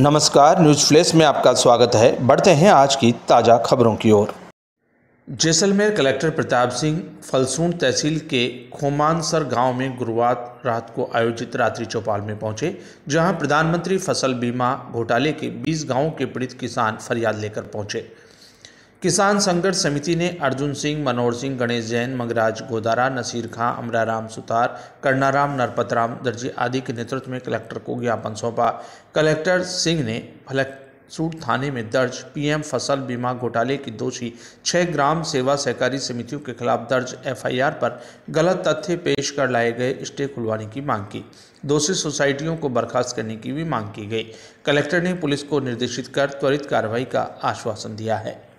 नमस्कार news flash में आपका स्वागत है बढ़ते हैं आज की ताज़ा खबरों की ओर जैसलमेर कलेक्टर प्रताप सिंह फलसून तहसील के खोमानसर गांव में गुरुवार रात को आयोजित रात्रि चौपाल में पहुंचे जहां प्रधानमंत्री फसल बीमा घोटाले के 20 गांवों के पीड़ित किसान फरियाद लेकर पहुंचे किसान संघर्ष समिति ने अर्जुन सिंह मनोहर सिंह गणेश जैन मंगराज गोदारा नसीर खां अमराराम सुतार कर्णाराम नरपतराम दर्जी आदि के नेतृत्व में कलेक्टर को ज्ञापन सौंपा कलेक्टर सिंह ने फलसूट थाने में दर्ज पीएम फसल बीमा घोटाले की दोषी छः ग्राम सेवा सहकारी समितियों के खिलाफ दर्ज एफआईआर पर गलत तथ्य पेश कर लाए गए स्टे खुलवाने की मांग की दोषी सोसाइटियों को बर्खास्त करने की भी मांग की गई कलेक्टर ने पुलिस को निर्देशित कर त्वरित कार्रवाई का आश्वासन दिया है